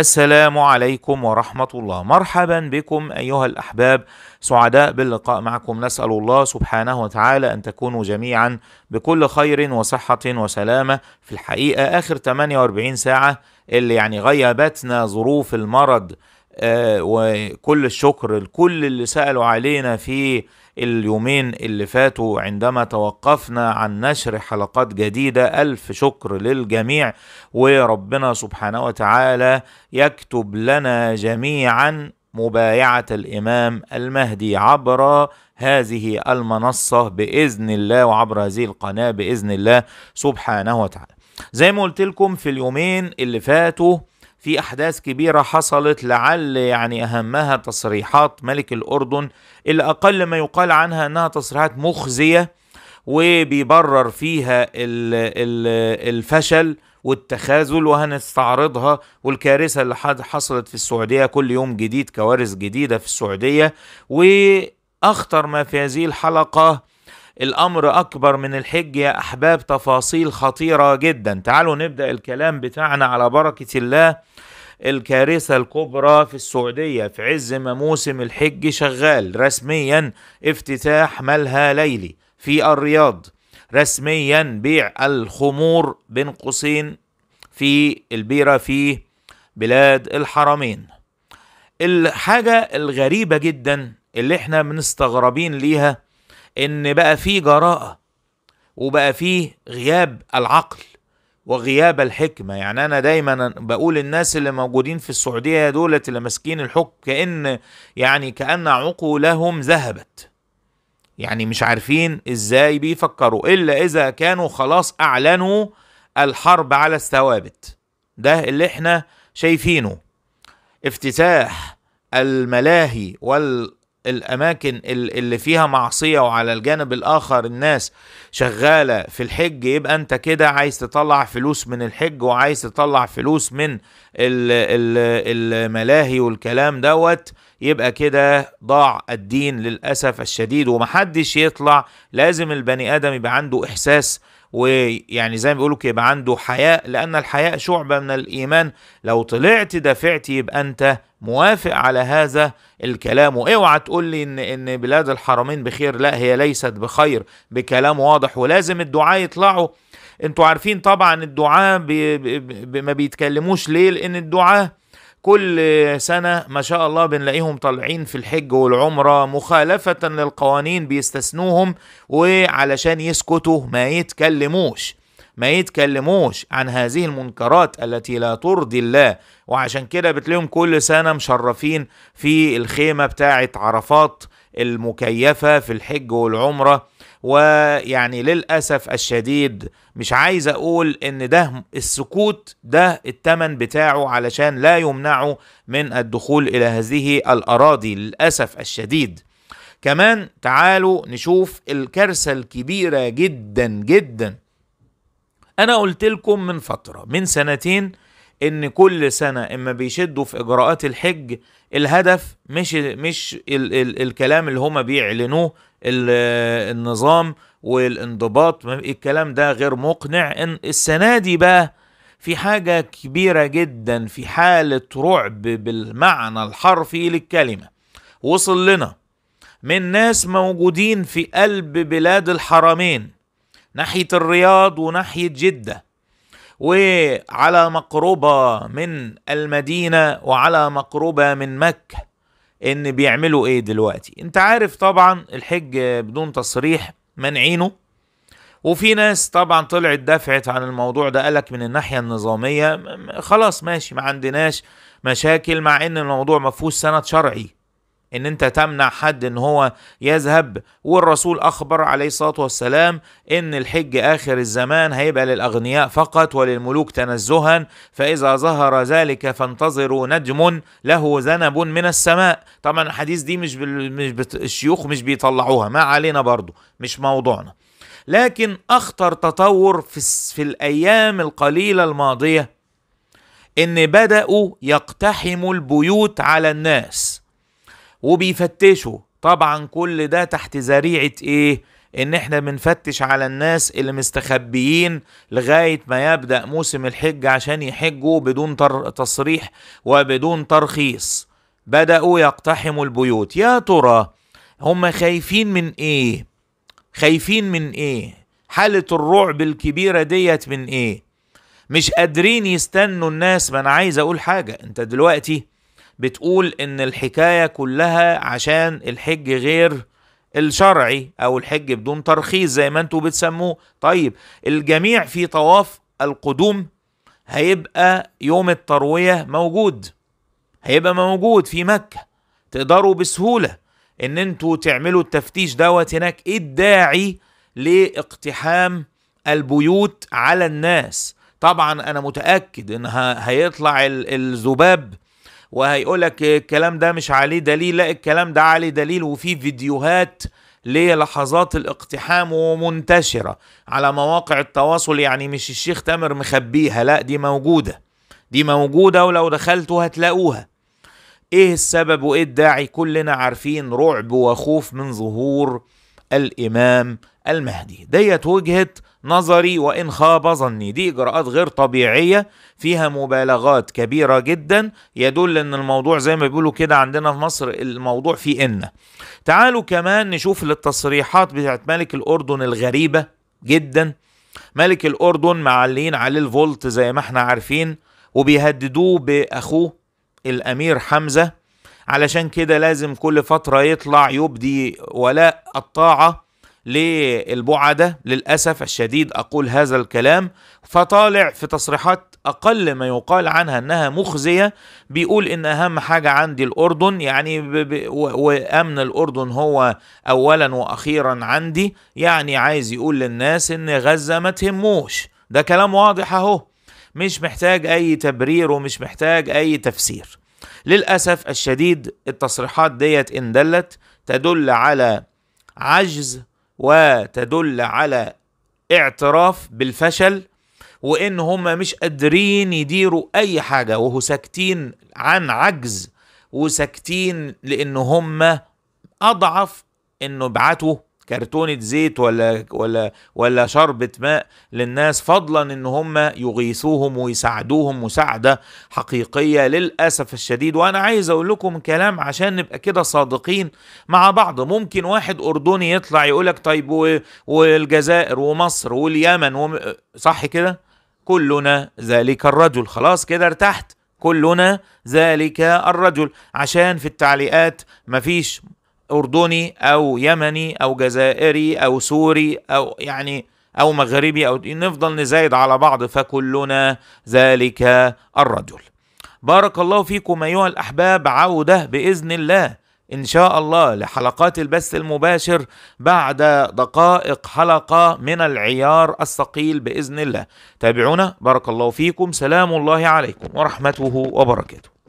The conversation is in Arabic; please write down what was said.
السلام عليكم ورحمة الله مرحبا بكم أيها الأحباب سعداء باللقاء معكم نسأل الله سبحانه وتعالى أن تكونوا جميعا بكل خير وصحة وسلامة في الحقيقة آخر 48 ساعة اللي يعني غيبتنا ظروف المرض آه وكل الشكر لكل اللي سألوا علينا في اليومين اللي فاتوا عندما توقفنا عن نشر حلقات جديدة ألف شكر للجميع وربنا سبحانه وتعالى يكتب لنا جميعا مبايعة الإمام المهدي عبر هذه المنصة بإذن الله وعبر هذه القناة بإذن الله سبحانه وتعالى زي ما قلت لكم في اليومين اللي فاتوا في احداث كبيره حصلت لعل يعني اهمها تصريحات ملك الاردن اللي اقل ما يقال عنها انها تصريحات مخزيه وبيبرر فيها الفشل والتخاذل وهنستعرضها والكارثه اللي حصلت في السعوديه كل يوم جديد كوارث جديده في السعوديه واخطر ما في هذه الحلقه الأمر أكبر من الحج يا أحباب تفاصيل خطيرة جدا تعالوا نبدأ الكلام بتاعنا على بركة الله الكارثة الكبرى في السعودية في عز ما موسم الحج شغال رسميا افتتاح ملهى ليلي في الرياض رسميا بيع الخمور بين قوسين في البيرة في بلاد الحرمين الحاجة الغريبة جدا اللي احنا مستغربين ليها ان بقى فيه جراءه وبقى فيه غياب العقل وغياب الحكمه يعني انا دايما بقول الناس اللي موجودين في السعوديه دولت اللي ماسكين الحكم كان يعني كان عقولهم ذهبت يعني مش عارفين ازاي بيفكروا الا اذا كانوا خلاص اعلنوا الحرب على الثوابت ده اللي احنا شايفينه افتتاح الملاهي وال الاماكن اللي فيها معصيه وعلى الجانب الاخر الناس شغاله في الحج يبقى انت كده عايز تطلع فلوس من الحج وعايز تطلع فلوس من الملاهي والكلام دوت يبقى كده ضاع الدين للأسف الشديد ومحدش يطلع لازم البني آدم يبقى عنده إحساس ويعني زي ما بيقولوا يبقى عنده حياء لأن الحياء شعبة من الإيمان لو طلعت دافعت يبقى أنت موافق على هذا الكلام واوعى تقول لي ان ان بلاد الحرمين بخير لا هي ليست بخير بكلام واضح ولازم الدعاء يطلعوا انتوا عارفين طبعا الدعاء بي بي بي ما بيتكلموش ليه لان الدعاء كل سنة ما شاء الله بنلاقيهم طالعين في الحج والعمرة مخالفة للقوانين بيستثنوهم وعلشان يسكتوا ما يتكلموش ما يتكلموش عن هذه المنكرات التي لا ترضي الله وعشان كده بتلاقيهم كل سنة مشرفين في الخيمة بتاعة عرفات المكيفة في الحج والعمرة ويعني للأسف الشديد مش عايز أقول إن ده السكوت ده التمن بتاعه علشان لا يمنعه من الدخول إلى هذه الأراضي للأسف الشديد كمان تعالوا نشوف الكارثة الكبيرة جدا جدا أنا قلت لكم من فترة من سنتين ان كل سنه اما بيشدوا في اجراءات الحج الهدف مش مش ال ال الكلام اللي هما بيعلنوه النظام والانضباط الكلام ده غير مقنع ان السنه دي بقى في حاجه كبيره جدا في حاله رعب بالمعنى الحرفي للكلمه وصل لنا من ناس موجودين في قلب بلاد الحرمين ناحيه الرياض وناحيه جده وعلى مقربة من المدينة وعلى مقربة من مكة ان بيعملوا ايه دلوقتي انت عارف طبعا الحج بدون تصريح منعينه وفي ناس طبعا طلعت دفعت عن الموضوع ده قالك من الناحية النظامية خلاص ماشي ما عندناش مشاكل مع ان الموضوع ما فيهوش سند شرعي ان انت تمنع حد ان هو يذهب والرسول اخبر عليه الصلاه والسلام ان الحج اخر الزمان هيبقى للاغنياء فقط وللملوك تنزها فاذا ظهر ذلك فانتظروا نجم له ذنب من السماء طبعا الحديث دي مش, مش الشيوخ مش بيطلعوها ما علينا برضو مش موضوعنا لكن اخطر تطور في, في الايام القليله الماضيه ان بداوا يقتحموا البيوت على الناس وبيفتشوا طبعا كل ده تحت ذريعه ايه ان احنا بنفتش على الناس اللي مستخبيين لغايه ما يبدا موسم الحج عشان يحجوا بدون تصريح وبدون ترخيص بداوا يقتحموا البيوت يا ترى هم خايفين من ايه خايفين من ايه حاله الرعب الكبيره ديت من ايه مش قادرين يستنوا الناس ما انا عايز اقول حاجه انت دلوقتي بتقول ان الحكايه كلها عشان الحج غير الشرعي او الحج بدون ترخيص زي ما انتوا بتسموه طيب الجميع في طواف القدوم هيبقى يوم الترويه موجود هيبقى موجود في مكه تقدروا بسهوله ان انتوا تعملوا التفتيش دوت هناك ايه الداعي لاقتحام البيوت على الناس طبعا انا متاكد ان هيطلع الذباب وهيقول لك الكلام ده مش عليه دليل لا الكلام ده عليه دليل وفي فيديوهات للحظات الاقتحام ومنتشرة على مواقع التواصل يعني مش الشيخ تامر مخبيها لا دي موجودة دي موجودة ولو دخلتوا هتلاقوها ايه السبب وايه الداعي كلنا عارفين رعب وخوف من ظهور الامام المهدي ديت وجهة نظري وإن خاب ظني دي إجراءات غير طبيعية فيها مبالغات كبيرة جدا يدل أن الموضوع زي ما بيقولوا كده عندنا في مصر الموضوع فيه إن تعالوا كمان نشوف التصريحات بتاعت ملك الأردن الغريبة جدا ملك الأردن معلين عليه الفولت زي ما احنا عارفين وبيهددوه بأخوه الأمير حمزة علشان كده لازم كل فترة يطلع يبدي ولاء الطاعة للبعدة للأسف الشديد أقول هذا الكلام فطالع في تصريحات أقل ما يقال عنها أنها مخزية بيقول إن أهم حاجة عندي الأردن يعني ب ب وأمن الأردن هو أولا وأخيرا عندي يعني عايز يقول للناس إن غزة ما تهموش ده كلام واضح أهو مش محتاج أي تبرير ومش محتاج أي تفسير للأسف الشديد التصريحات ديت إن دلت تدل على عجز وتدل على اعتراف بالفشل وان هم مش قادرين يديروا اي حاجه وهو ساكتين عن عجز وساكتين لان هم اضعف انه يبعتوا كرتونه زيت ولا ولا ولا شربه ماء للناس فضلا ان هم يغيثوهم ويساعدوهم مساعده حقيقيه للاسف الشديد وانا عايز اقول لكم كلام عشان نبقى كده صادقين مع بعض ممكن واحد اردني يطلع يقولك طيب والجزائر ومصر واليمن وم... صح كده كلنا ذلك الرجل خلاص كده ارتحت كلنا ذلك الرجل عشان في التعليقات مفيش اردني او يمني او جزائري او سوري او يعني او مغربي او نفضل نزايد على بعض فكلنا ذلك الرجل بارك الله فيكم ايها الاحباب عوده باذن الله ان شاء الله لحلقات البث المباشر بعد دقائق حلقه من العيار الثقيل باذن الله تابعونا بارك الله فيكم سلام الله عليكم ورحمته وبركاته